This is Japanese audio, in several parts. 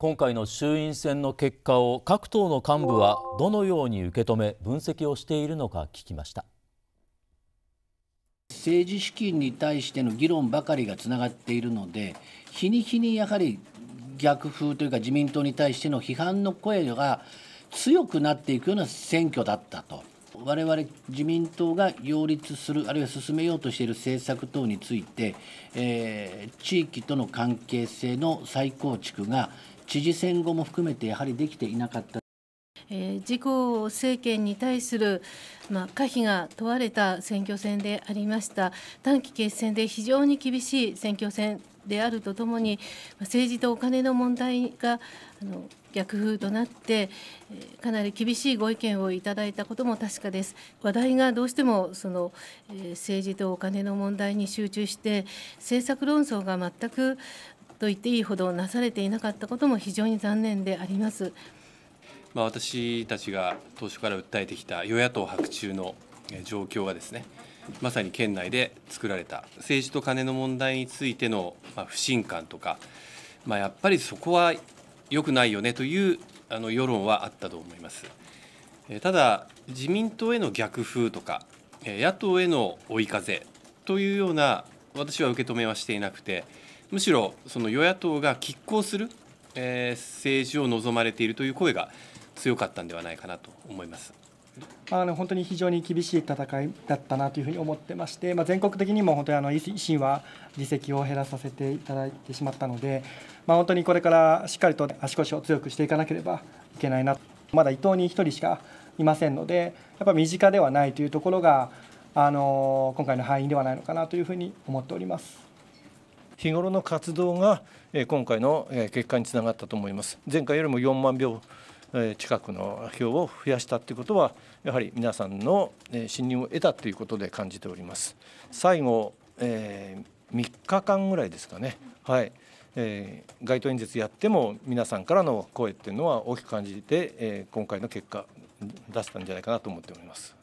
今回の衆院選の結果を各党の幹部はどのように受け止め分析をしているのか聞きました政治資金に対しての議論ばかりがつながっているので日に日にやはり逆風というか自民党に対しての批判の声が強くなっていくような選挙だったと。我々自民党が擁立するあるいは進めようとしている政策等について、えー、地域との関係性の再構築が知事選後も含めてやはりできていなかった。自公政権に対する、まあ、可否が問われた選挙戦でありました短期決戦で非常に厳しい選挙戦であるとともに政治とお金の問題があの逆風となってかなり厳しいご意見をいただいたことも確かです話題がどうしてもその政治とお金の問題に集中して政策論争が全くと言っていいほどなされていなかったことも非常に残念であります。まあ、私たちが当初から訴えてきた与野党白昼の状況はですねまさに県内で作られた政治とカネの問題についての不信感とか、まあ、やっぱりそこは良くないよねというあの世論はあったと思います。ただ自民党への逆風とか野党への追い風というような私は受け止めはしていなくてむしろその与野党が拮抗する、えー、政治を望まれているという声が強かったんではないかなと思います。あの本当に非常に厳しい戦いだったなというふうに思ってまして、まあ、全国的にも本当にあの維新は議席を減らさせていただいてしまったので、まあ、本当にこれからしっかりと足腰を強くしていかなければいけないなまだ伊藤に1人しかいませんのでやっぱ身近ではないというところがあの今回の敗因ではないのかなというふうに思っております。日頃の活動が今回の結果につながったと思います。前回よりも4万票近くの票を増やしたということは、やはり皆さんの信任を得たということで感じております。最後、えー、3日間ぐらいですかね、はいえー、街頭演説やっても、皆さんからの声っていうのは大きく感じて、えー、今回の結果、出したんじゃないかなと思っております。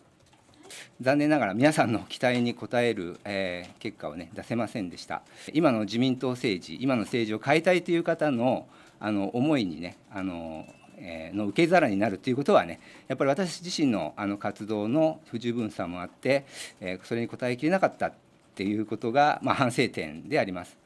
残念ながら皆さんの期待に応える、えー、結果を、ね、出せませんでした。今の自民党政治、今の政治を変えたいという方のあの思いにね、あのえー、の受け皿になるということはね、やっぱり私自身のあの活動の不十分さもあって、えー、それに応えきれなかったっていうことが、まあ、反省点であります。